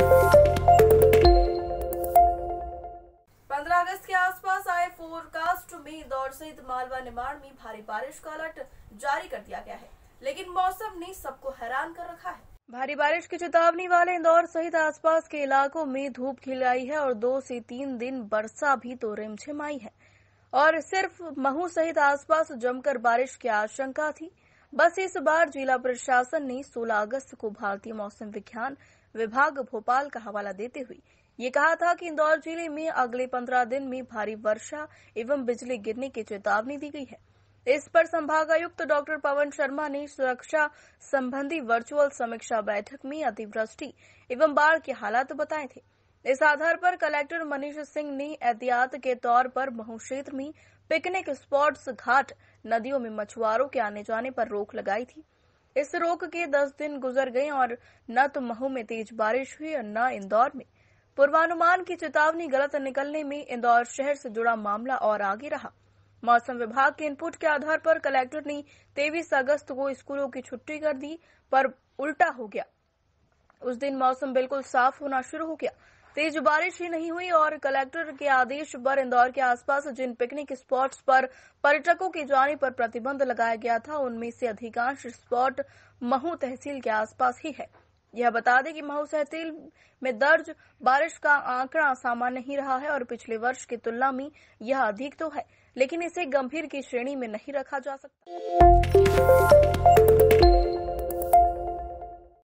पंद्रह अगस्त के आसपास आए फोरकास्ट में इंदौर सहित मालवा निर्माण में भारी बारिश का अलर्ट जारी कर दिया गया है लेकिन मौसम ने सबको हैरान कर रखा है भारी बारिश की चेतावनी वाले इंदौर सहित आसपास के इलाकों में धूप खिल आई है और दो से तीन दिन बरसा भी तो रिमझिम आई है और सिर्फ महू सहित आसपास जमकर बारिश की आशंका थी बस इस बार जिला प्रशासन ने 16 अगस्त को भारतीय मौसम विज्ञान विभाग भोपाल का हवाला देते हुए ये कहा था कि इंदौर जिले में अगले पंद्रह दिन में भारी वर्षा एवं बिजली गिरने की चेतावनी दी गई है इस पर संभागायुक्त डॉक्टर पवन शर्मा ने सुरक्षा संबंधी वर्चुअल समीक्षा बैठक में अतिवृष्टि एवं बाढ़ के हालात बताए थे इस आधार पर कलेक्टर मनीष सिंह ने एहतियात के तौर पर महू क्षेत्र में पिकनिक स्पॉट्स घाट नदियों में मछुआरों के आने जाने पर रोक लगाई थी इस रोक के दस दिन गुजर गए और न तो महू में तेज बारिश हुई और न इंदौर में पूर्वानुमान की चेतावनी गलत निकलने में इंदौर शहर से जुड़ा मामला और आगे रहा मौसम विभाग के इनपुट के आधार पर कलेक्टर ने तेईस अगस्त को स्कूलों की छुट्टी कर दी पर उल्टा हो गया उस दिन मौसम बिल्कुल साफ होना शुरू हो गया तेज बारिश ही नहीं हुई और कलेक्टर के आदेश पर इंदौर के आसपास जिन पिकनिक स्पॉट्स पर पर्यटकों के जाने पर प्रतिबंध लगाया गया था उनमें से अधिकांश स्पॉट महू तहसील के आसपास ही है यह बता दें कि महू तहसील में दर्ज बारिश का आंकड़ा सामान्य ही रहा है और पिछले वर्ष की तुलना में यह अधिक तो है लेकिन इसे गंभीर की श्रेणी में नहीं रखा जा सकता